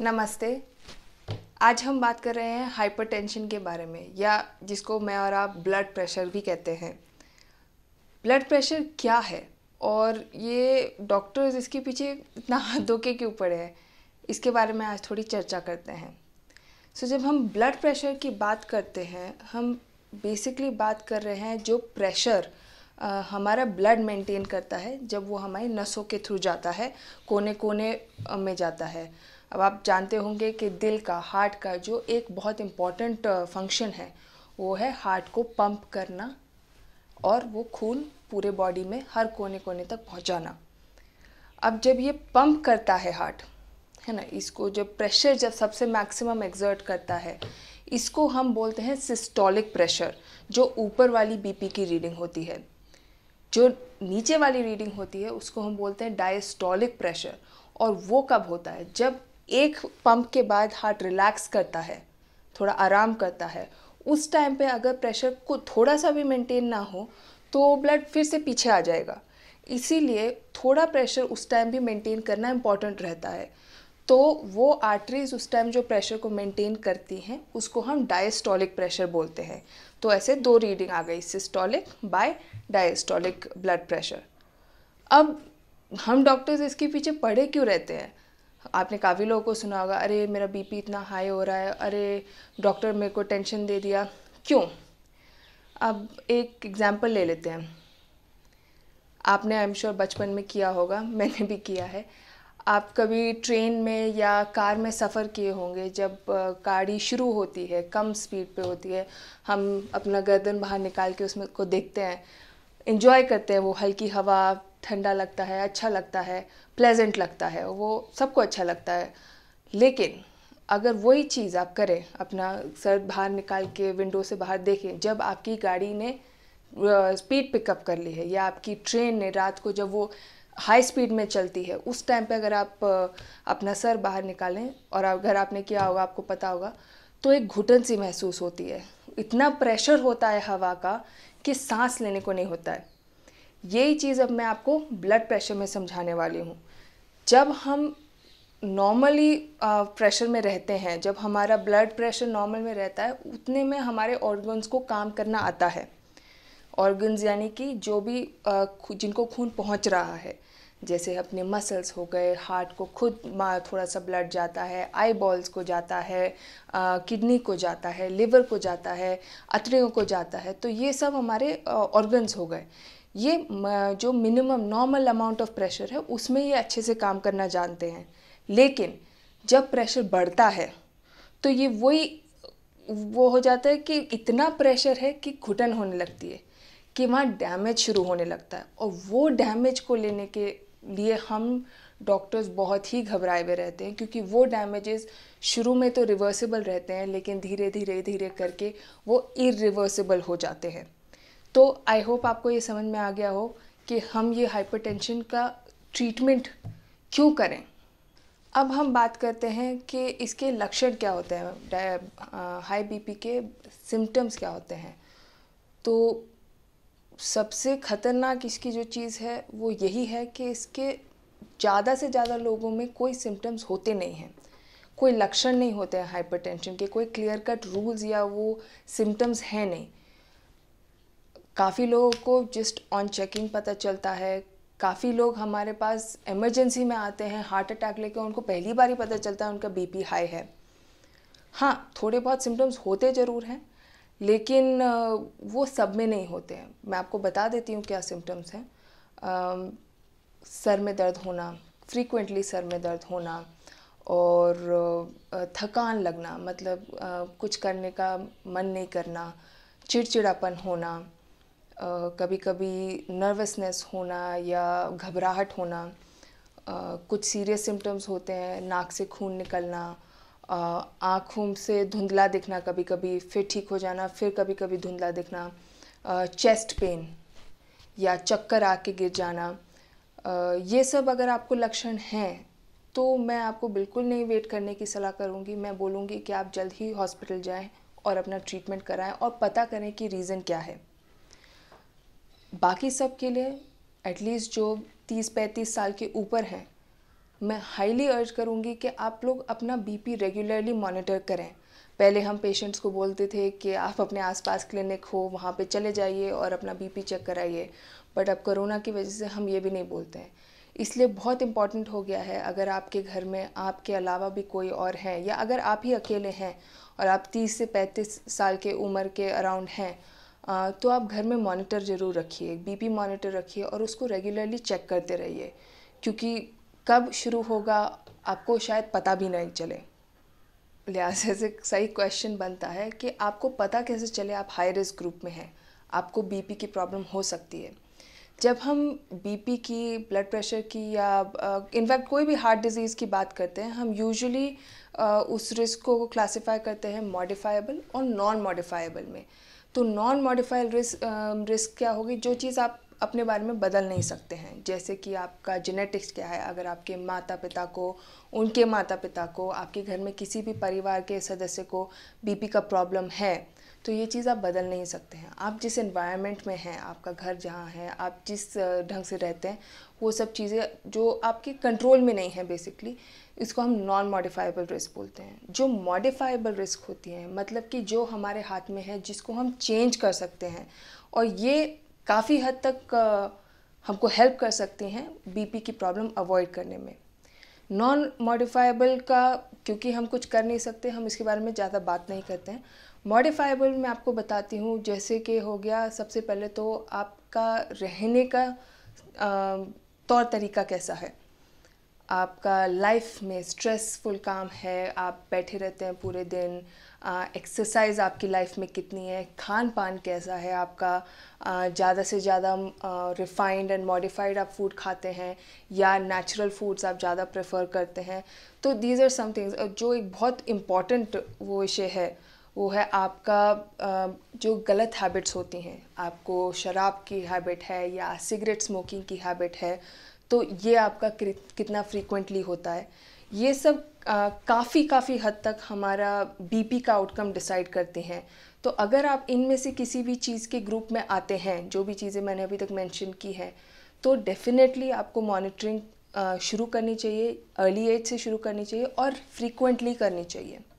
नमस्ते आज हम बात कर रहे हैं हाइपरटेंशन के बारे में या जिसको मैं और आप ब्लड प्रेशर भी कहते हैं ब्लड प्रेशर क्या है और ये डॉक्टर्स इसके पीछे इतना धोखे क्यों पड़े हैं इसके बारे में आज थोड़ी चर्चा करते हैं सो so, जब हम ब्लड प्रेशर की बात करते हैं हम बेसिकली बात कर रहे हैं जो प्रेशर आ, हमारा ब्लड मेंटेन करता है जब वो हमारी नसों के थ्रू जाता है कोने कोने में जाता है अब आप जानते होंगे कि दिल का हार्ट का जो एक बहुत इम्पॉर्टेंट फंक्शन uh, है वो है हार्ट को पंप करना और वो खून पूरे बॉडी में हर कोने कोने तक पहुंचाना अब जब ये पंप करता है हार्ट है ना इसको जब प्रेशर जब सबसे मैक्सिमम एग्जर्ट करता है इसको हम बोलते हैं सिस्टोलिक प्रेशर जो ऊपर वाली बीपी की रीडिंग होती है जो नीचे वाली रीडिंग होती है उसको हम बोलते हैं डायस्टोलिक प्रेशर और वो कब होता है जब एक पंप के बाद हार्ट रिलैक्स करता है थोड़ा आराम करता है उस टाइम पे अगर प्रेशर को थोड़ा सा भी मेंटेन ना हो तो ब्लड फिर से पीछे आ जाएगा इसीलिए थोड़ा प्रेशर उस टाइम भी मेंटेन करना इम्पॉर्टेंट रहता है तो वो आर्टरीज उस टाइम जो प्रेशर को मेंटेन करती हैं उसको हम डायस्टोलिक प्रेशर बोलते हैं तो ऐसे दो रीडिंग आ गई systolic by diastolic blood pressure अब हम डॉक्टर्स इसके पीछे पढ़े क्यों रहते हैं आपने काफ़ी लोगों को सुना होगा अरे मेरा बीपी इतना हाई हो रहा है अरे डॉक्टर मेरे को टेंशन दे दिया क्यों अब एक एग्ज़ाम्पल ले लेते हैं आपने आई एम श्योर बचपन में किया होगा मैंने भी किया है आप कभी ट्रेन में या कार में सफ़र किए होंगे जब गाड़ी शुरू होती है कम स्पीड पे होती है हम अपना गर्दन बाहर निकाल के उसमें को देखते हैं इन्जॉय करते हैं वो हल्की हवा ठंडा लगता है अच्छा लगता है प्लेजेंट लगता है वो सबको अच्छा लगता है लेकिन अगर वही चीज़ आप करें अपना सर बाहर निकाल के विंडो से बाहर देखें जब आपकी गाड़ी ने स्पीड पिकअप कर ली है या आपकी ट्रेन ने रात को जब वो हाई स्पीड में चलती है उस टाइम पे अगर आप अपना सर बाहर निकालें और अगर आपने किया होगा आपको पता होगा तो एक घुटन सी महसूस होती है इतना प्रेशर होता है हवा का कि सांस लेने को नहीं होता है यही चीज़ अब मैं आपको ब्लड प्रेशर में समझाने वाली हूँ जब हम नॉर्मली प्रेशर में रहते हैं जब हमारा ब्लड प्रेशर नॉर्मल में रहता है उतने में हमारे ऑर्गन्स को काम करना आता है ऑर्गन्स यानी कि जो भी जिनको खून पहुंच रहा है जैसे अपने मसल्स हो गए हार्ट को खुद थोड़ा सा ब्लड जाता है आई बॉल्स को जाता है किडनी को जाता है लिवर को जाता है अतरियों को जाता है तो ये सब हमारे ऑर्गन्स हो गए ये जो minimum normal amount of pressure है उसमें ये अच्छे से काम करना जानते हैं लेकिन जब प्रेशर बढ़ता है तो ये वही वो हो जाता है कि इतना प्रेशर है कि घुटन होने लगती है कि वहाँ डैमेज शुरू होने लगता है और वो डैमेज को लेने के लिए हम डॉक्टर्स बहुत ही घबराए हुए रहते हैं क्योंकि वो डैमेजेस शुरू में तो रिवर्सिबल रहते हैं लेकिन धीरे धीरे धीरे करके वो इरिवर्सिबल हो जाते हैं तो आई होप आपको ये समझ में आ गया हो कि हम ये हाइपरटेंशन का ट्रीटमेंट क्यों करें अब हम बात करते हैं कि इसके लक्षण क्या होते हैं हाई बीपी के सिम्टम्स क्या होते हैं तो सबसे ख़तरनाक इसकी जो चीज़ है वो यही है कि इसके ज़्यादा से ज़्यादा लोगों में कोई सिम्टम्स होते नहीं हैं कोई लक्षण नहीं होते हैं हाइपरटेंशन के कोई क्लियर कट रूल्स या वो सिम्टम्स हैं नहीं काफ़ी लोगों को जस्ट ऑन चेकिंग पता चलता है काफ़ी लोग हमारे पास इमरजेंसी में आते हैं हार्ट अटैक लेकर उनको पहली बार ही पता चलता है उनका बीपी हाई है हाँ थोड़े बहुत सिम्टम्स होते ज़रूर हैं लेकिन वो सब में नहीं होते हैं मैं आपको बता देती हूँ क्या सिम्टम्स हैं सर में दर्द होना फ्रीक्वेंटली सर में दर्द होना और थकान लगना मतलब कुछ करने का मन नहीं करना चिड़चिड़ापन होना कभी कभी नर्वसनेस होना या घबराहट होना कुछ सीरियस सिम्टम्स होते हैं नाक से खून निकलना आँखों से धुंधला दिखना कभी कभी फिर ठीक हो जाना फिर कभी कभी धुंधला दिखना चेस्ट पेन या चक्कर आके गिर जाना ये सब अगर आपको लक्षण हैं तो मैं आपको बिल्कुल नहीं वेट करने की सलाह करूँगी मैं बोलूँगी कि आप जल्द ही हॉस्पिटल जाएं और अपना ट्रीटमेंट कराएं और पता करें कि रीज़न क्या है बाकी सब के लिए एटलीस्ट जो तीस पैंतीस साल के ऊपर हैं मैं हाईली अर्ज करूँगी कि आप लोग अपना बीपी रेगुलरली मॉनिटर करें पहले हम पेशेंट्स को बोलते थे कि आप अपने आसपास क्लिनिक हो वहाँ पे चले जाइए और अपना बीपी चेक कराइए बट अब कोरोना की वजह से हम ये भी नहीं बोलते हैं इसलिए बहुत इम्पॉर्टेंट हो गया है अगर आपके घर में आपके अलावा भी कोई और है या अगर आप ही अकेले हैं और आप 30 से 35 साल के उम्र के अराउंड हैं तो आप घर में मॉनिटर ज़रूर रखिए बीपी मॉनिटर रखिए और उसको रेगुलरली चेक करते रहिए क्योंकि कब शुरू होगा आपको शायद पता भी नहीं चले लिहाजा से सही क्वेश्चन बनता है कि आपको पता कैसे चले आप हाई रिस्क ग्रुप में हैं आपको बीपी की प्रॉब्लम हो सकती है जब हम बीपी की ब्लड प्रेशर की या इनफैक्ट कोई भी हार्ट डिजीज़ की बात करते हैं हम यूजुअली उस रिस्क को क्लासिफाई करते हैं मॉडिफाइबल और नॉन मॉडिफाइबल में तो नॉन मॉडिफाइड रिस्क रिस्क क्या होगी जो चीज़ आप अपने बारे में बदल नहीं सकते हैं जैसे कि आपका जेनेटिक्स क्या है अगर आपके माता पिता को उनके माता पिता को आपके घर में किसी भी परिवार के सदस्य को बीपी का प्रॉब्लम है तो ये चीज़ आप बदल नहीं सकते हैं आप जिस इन्वायरमेंट में हैं आपका घर जहाँ है आप जिस ढंग से रहते हैं वो सब चीज़ें जो आपके कंट्रोल में नहीं है बेसिकली इसको हम नॉन मॉडिफाइबल रिस्क बोलते हैं जो मॉडिफाइबल रिस्क होती हैं मतलब कि जो हमारे हाथ में है जिसको हम चेंज कर सकते हैं और ये काफ़ी हद तक हमको हेल्प कर सकती हैं बीपी की प्रॉब्लम अवॉइड करने में नॉन मॉडिफाइबल का क्योंकि हम कुछ कर नहीं सकते हम इसके बारे में ज़्यादा बात नहीं करते हैं मॉडिफाइबल मैं आपको बताती हूँ जैसे कि हो गया सबसे पहले तो आपका रहने का तौर तरीका कैसा है आपका लाइफ में स्ट्रेसफुल काम है आप बैठे रहते हैं पूरे दिन एक्सरसाइज आपकी लाइफ में कितनी है खान पान कैसा है आपका ज़्यादा से ज़्यादा रिफाइंड एंड मॉडिफाइड आप फूड खाते हैं या नेचुरल फूड्स आप ज़्यादा प्रेफर करते हैं तो दीज आर सम थिंग्स जो एक बहुत इम्पॉर्टेंट वो विषय है वो है आपका जो गलत हैबिट्स होती हैं आपको शराब की हैबिट है या सिगरेट स्मोकिंग की हैबिट है तो ये आपका कितना फ्रीक्वेंटली होता है ये सब काफ़ी काफ़ी हद तक हमारा बीपी का आउटकम डिसाइड करते हैं तो अगर आप इनमें से किसी भी चीज़ के ग्रुप में आते हैं जो भी चीज़ें मैंने अभी तक मेंशन की है तो डेफिनेटली आपको मॉनिटरिंग शुरू करनी चाहिए अर्ली एज से शुरू करनी चाहिए और फ्रीक्वेंटली करनी चाहिए